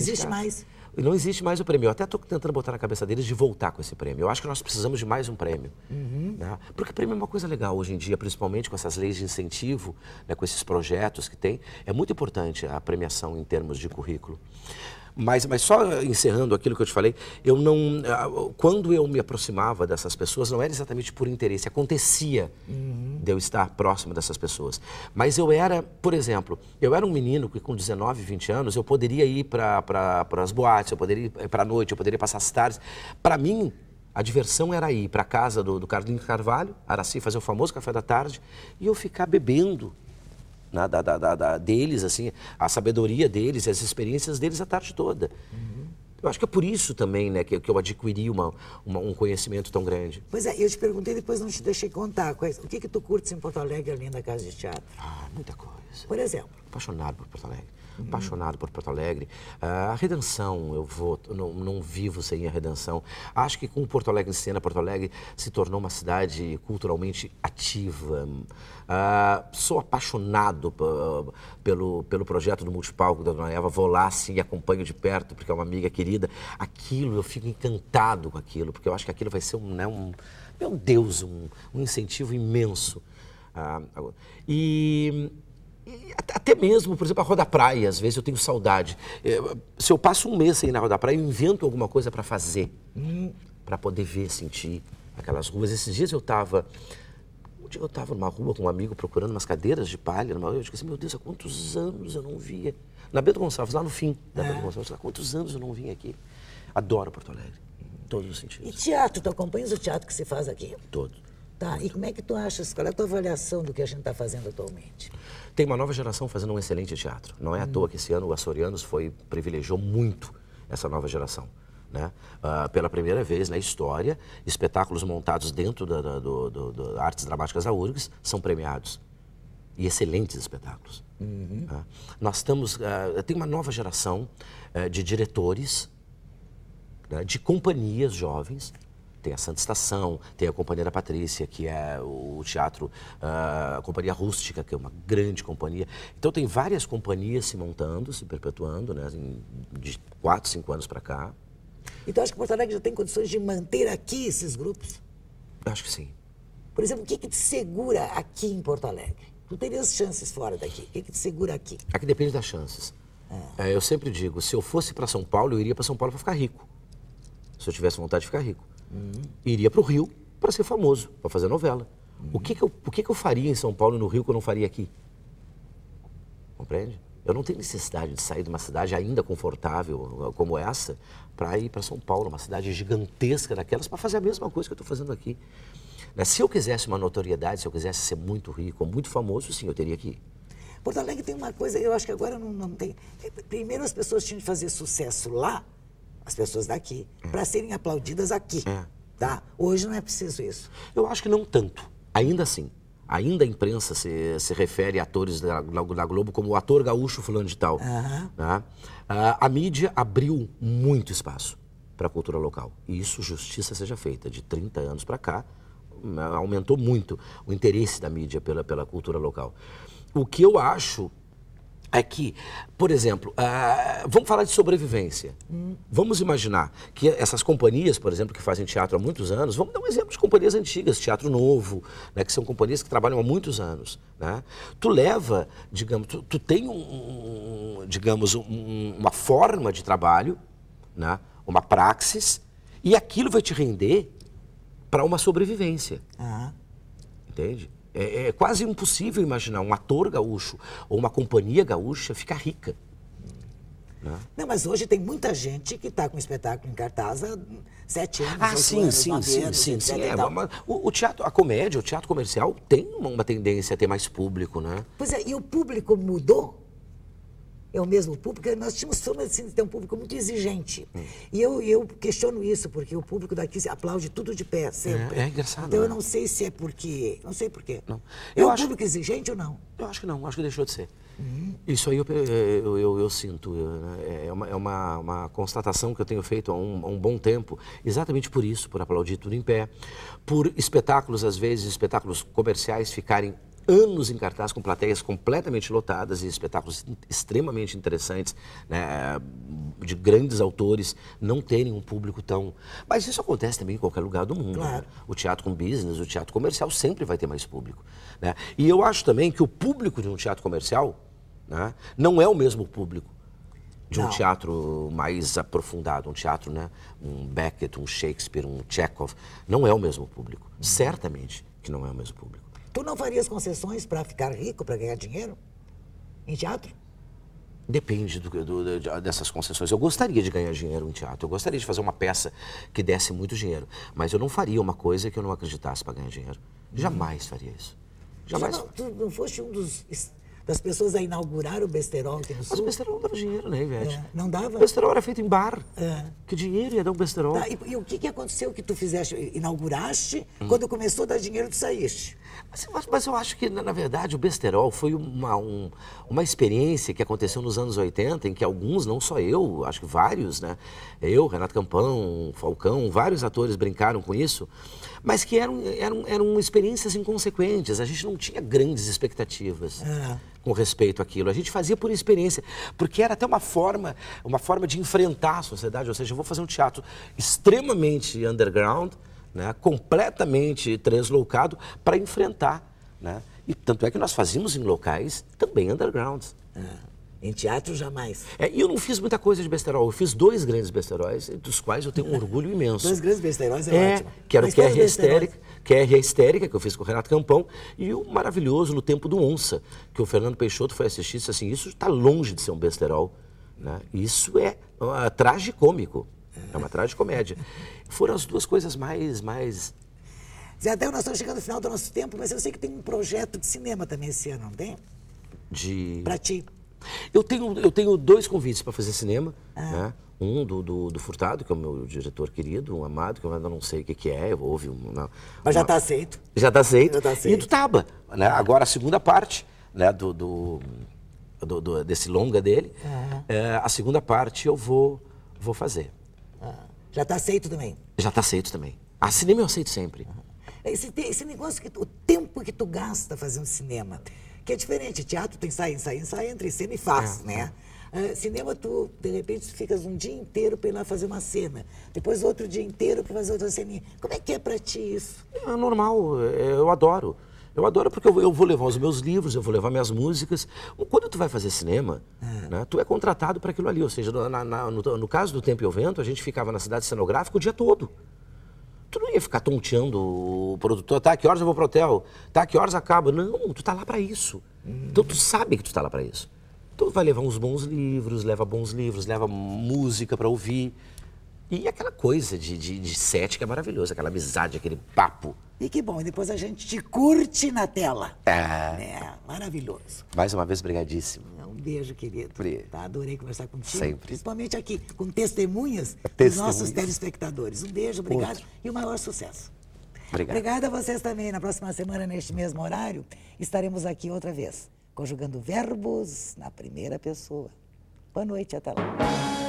existe mais. Não existe mais o prêmio. Eu até estou tentando botar na cabeça deles de voltar com esse prêmio. Eu acho que nós precisamos de mais um prêmio. Uhum. Né? Porque prêmio é uma coisa legal hoje em dia, principalmente com essas leis de incentivo, né, com esses projetos que tem. É muito importante a premiação em termos de currículo. Mas, mas só encerrando aquilo que eu te falei, eu não. Ah, quando eu me aproximava dessas pessoas, não era exatamente por interesse, acontecia uhum. de eu estar próximo dessas pessoas. Mas eu era, por exemplo, eu era um menino que com 19, 20 anos, eu poderia ir para as boates, eu poderia ir para a noite, eu poderia passar as tardes. Para mim, a diversão era ir para a casa do, do Carlinhos Carvalho, Araci, fazer o famoso café da tarde, e eu ficar bebendo né, da, da, da, deles, assim, a sabedoria deles, as experiências deles a tarde toda. Uhum. Eu acho que é por isso também né, que, que eu adquiri uma, uma, um conhecimento tão grande. Pois é, eu te perguntei depois não te deixei contar. Quais, o que, que tu curtes em Porto Alegre além da casa de teatro? Ah, muita coisa. Por exemplo? Apaixonado por Porto Alegre apaixonado por Porto Alegre. Ah, a redenção, eu vou, não, não vivo sem a redenção. Acho que com Porto Alegre em cena, Porto Alegre se tornou uma cidade culturalmente ativa. Uh, sou apaixonado pelo, pelo projeto do Multipalco da Dona Eva. Vou lá sim e acompanho de perto, porque é uma amiga querida. Aquilo, eu fico encantado com aquilo, porque eu acho que aquilo vai ser um, né, um meu Deus, um, um incentivo imenso. Uh, e até mesmo, por exemplo, a Roda Praia, às vezes eu tenho saudade. Eh, se eu passo um mês aí na Roda Praia, eu invento alguma coisa para fazer, hum. para poder ver, sentir aquelas ruas. Esses dias eu estava eu estava numa rua com um amigo procurando umas cadeiras de palha. Numa... Eu disse assim, meu Deus, há quantos anos eu não via? Na Bento Gonçalves, lá no fim da é. Bento Gonçalves, há quantos anos eu não vim aqui? Adoro Porto Alegre, em todos os sentidos. E teatro, tu acompanhas o teatro que se faz aqui? Todo. Tá, e como é que tu achas, qual é a tua avaliação do que a gente está fazendo atualmente? Tem uma nova geração fazendo um excelente teatro. Não é à hum. toa que esse ano o Açorianos foi, privilegiou muito essa nova geração. Né? Uh, pela primeira vez na história, espetáculos montados dentro da, da do, do, do Artes Dramáticas da URGS são premiados. E excelentes espetáculos. Uhum. Né? Nós estamos... Uh, tem uma nova geração uh, de diretores, né? de companhias jovens, tem a Santa Estação, tem a Companhia da Patrícia, que é o teatro, ah, a Companhia Rústica, que é uma grande companhia. Então tem várias companhias se montando, se perpetuando, né, assim, de 4, 5 anos para cá. Então acho que Porto Alegre já tem condições de manter aqui esses grupos? Acho que sim. Por exemplo, o que, que te segura aqui em Porto Alegre? Tu terias chances fora daqui. O que, que te segura aqui? Aqui depende das chances. É. É, eu sempre digo, se eu fosse para São Paulo, eu iria para São Paulo para ficar rico. Se eu tivesse vontade de ficar rico uhum. iria para o Rio para ser famoso, para fazer novela. Uhum. O, que, que, eu, o que, que eu faria em São Paulo e no Rio que eu não faria aqui? Compreende? Eu não tenho necessidade de sair de uma cidade ainda confortável eh, como essa para ir para São Paulo, uma cidade gigantesca daquelas, para fazer a mesma coisa que eu estou fazendo aqui. Né, se eu quisesse uma notoriedade, se eu quisesse ser muito rico, muito famoso, sim, eu teria que ir. Porto Alegre tem uma coisa, eu acho que agora não, não tem. Primeiro as pessoas tinham de fazer sucesso lá as pessoas daqui, hum. para serem aplaudidas aqui. É. Tá? Hoje não é preciso isso. Eu acho que não tanto. Ainda assim, ainda a imprensa se, se refere a atores da, da, Globo como o ator gaúcho fulano de tal. Uhum. a mídia abriu muito espaço para a cultura local. E isso, justiça seja feita, de 30 anos para cá, hum, aumentou muito o interesse da mídia pela, pela cultura local. O que eu acho é que por exemplo, uh, vamos falar de sobrevivência. Hum. Vamos imaginar que essas companhias, por exemplo, que fazem teatro há muitos anos, vamos dar um exemplo de companhias antigas, Teatro Novo, né, que são companhias que trabalham há muitos anos. Né? Tu leva, digamos, tu, tu tem um, um digamos, um, uma forma de trabalho, né, uma praxis, e aquilo vai te render para uma sobrevivência. Ah. Entende? É, é, quase impossível imaginar um ator gaúcho ou uma companhia gaúcha ficar rica. Né? Não, mas hoje tem muita gente que está com espetáculo em cartaz há sete anos. Ah, sim, anos, sim, sim, anos, sim, sim, é, o, o, teatro, a comédia, o teatro comercial tem uma, uma tendência a ter mais público, né? Pois é, e o público mudou é o mesmo público. Nós tínhamos fama assim, de ter um público muito exigente. Hum. E eu, eu questiono isso, porque o público daqui aplaude tudo de pé, é, sempre. É, é engraçado. Então né? eu não sei se é porque. Não sei porquê. Não. É eu é um acho... público exigente ou não? Eu acho que não, acho que deixou de ser. Hum. Isso aí eu, eu, eu, eu sinto. Né? É, é, uma, é uma, uma, constatação que eu tenho feito há um, há um, bom tempo, exatamente por isso, por aplaudir tudo em pé, por espetáculos, às vezes, espetáculos comerciais ficarem anos em cartaz, com plateias completamente lotadas e espetáculos extremamente interessantes, né, de grandes autores, não terem um público tão. Mas isso acontece também em qualquer lugar do mundo. Né? Claro. Né? O teatro com business, o teatro comercial sempre vai ter mais público. Né? E eu acho também que o público de um teatro comercial né, não é o mesmo público de um não. teatro mais aprofundado, um teatro, né? Um Beckett, um Shakespeare, um Chekhov. Não é o mesmo público. Uhum. Certamente que não é o mesmo público. Tu não farias concessões para ficar rico, para ganhar dinheiro? Em teatro? Depende do, do, do, dessas concessões. Eu gostaria de ganhar dinheiro em teatro, eu gostaria de fazer uma peça que desse muito dinheiro, mas eu não faria uma coisa que eu não acreditasse para ganhar dinheiro. Jamais faria isso. Jamais. Não, tu não foste um dos das pessoas a inaugurar o besterol aqui no Sul. Mas o besterol não dava dinheiro, né, Ivete? É, não dava? O besterol era feito em bar. É. Que dinheiro ia dar um besterol? Tá, e, e, o que, que aconteceu que tu fizeste? Inauguraste, hum. quando começou a dar dinheiro, tu saíste. Assim, mas, mas, eu acho que, na verdade, o besterol foi uma, um, uma experiência que aconteceu nos anos 80, em que alguns, não só eu, acho que vários, né? Eu, Renato Campão, Falcão, vários atores brincaram com isso, mas que eram, eram, eram experiências inconsequentes. A gente não tinha grandes expectativas. É. com respeito àquilo. A gente fazia por experiência, porque era até uma forma, uma forma de enfrentar a sociedade, ou seja, eu vou fazer um teatro extremamente underground, né, completamente translocado para enfrentar. Né? E tanto é que nós fazíamos em locais também underground Ah, é, em teatro, jamais. É, e eu não fiz muita coisa de besterol. Eu fiz dois grandes besteróis, dos quais eu tenho um orgulho imenso. dois grandes besteróis é, é ótimo. Que era o QR é Histérica, QR Histérica, que eu fiz com o Renato Campão, e o maravilhoso No Tempo do Onça, que o Fernando Peixoto foi assistir e disse assim, isso está longe de ser um besterol. Né? Isso é uh, tragicômico. É uma tragicomédia. Foram as duas coisas mais, mais Zé Adel, nós estamos chegando ao final do nosso tempo, mas eu sei que tem um projeto de cinema também esse ano, não tem? De. Pra ti. Eu tenho, eu tenho dois convites para fazer cinema. Ah. Né? Um do, do, do, Furtado, que é o meu diretor querido, um amado, que eu ainda não sei o que, que é, eu ouvi um. Uma, mas já está aceito. Já está aceito. tá aceito. Tá e do Taba. Né? Agora a segunda parte né? do, do, do desse longa dele. Ah. É, a segunda parte eu vou, vou fazer. Ah, já está aceito também? Já está aceito também. Ah, cinema eu aceito sempre. Uhum. Esse, esse negócio, que tu, o tempo que tu gasta fazendo cinema, que é diferente. Teatro tu ensaia, ensaia, ensaia, entra em cena e faz, é, né? É. Uh, cinema, tu, de repente, tu ficas um dia inteiro para ir lá fazer uma cena. Depois outro dia inteiro para fazer outra ceninha. Como é que é para ti isso? É normal, eu adoro. Eu adoro porque eu, eu, vou levar os meus livros, eu vou levar minhas músicas. Quando tu vai fazer cinema, é. né, tu é contratado para aquilo ali. Ou seja, na, na, no, no, caso do Tempo e o Vento, a gente ficava na cidade cenográfica o dia todo. Tu não ia ficar tonteando o produtor, tá, que horas eu vou pro hotel, tá, que horas acaba. Não, tu tá lá para isso. Hum. Então tu sabe que tu tá lá para isso. Então tu vai levar uns bons livros, leva bons livros, leva música para ouvir. E aquela coisa de, de, de sete que é maravilhosa, aquela amizade, aquele papo. E que bom, e depois a gente te curte na tela. É. é maravilhoso. Mais uma vez, brigadíssimo. É, um beijo, querido. Pri. Tá, adorei conversar contigo. Sempre. Principalmente aqui, com testemunhas, testemunhas. dos nossos telespectadores. Um beijo, obrigado Outro. e o maior sucesso. Obrigado. Obrigada a vocês também. Na próxima semana, neste mesmo horário, estaremos aqui outra vez, conjugando verbos na primeira pessoa. Boa noite, até lá.